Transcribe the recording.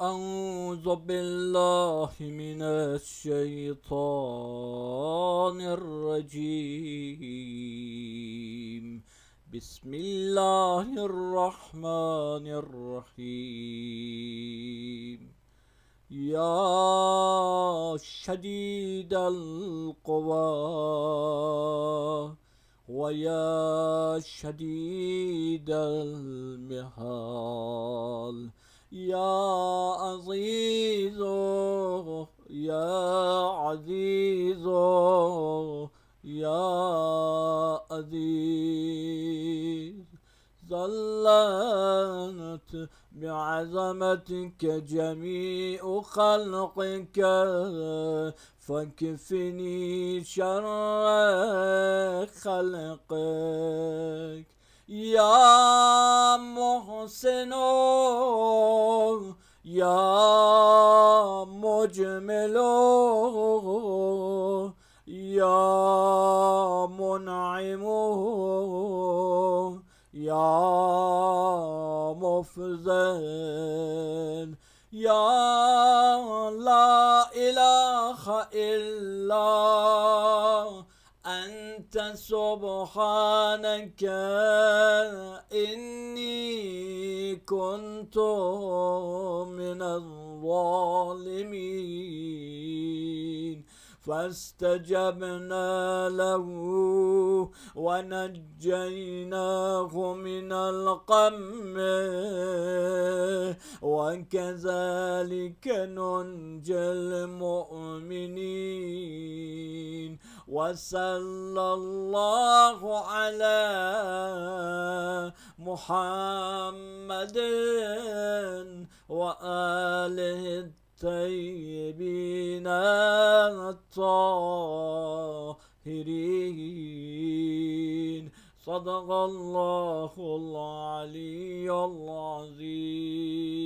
أعوذ بالله من الشيطان الرجيم بسم الله الرحمن الرحيم يا شديد القوى ويا شديد المهال يا عزيز يا عزيز يا عزيز ظلت بعظمتك جميع خلقك فاكفني شر خلقك يا محسن يا مجمل يا منعم يا مفزن يا لا إله إلا أنت سبحانك إني كنت من الظالمين فاستجبنا له ونجيناه من القم وكذلك ننجي المؤمنين وصلى الله على محمد وآله الطيبين الطاهرين صدق الله العلي العظيم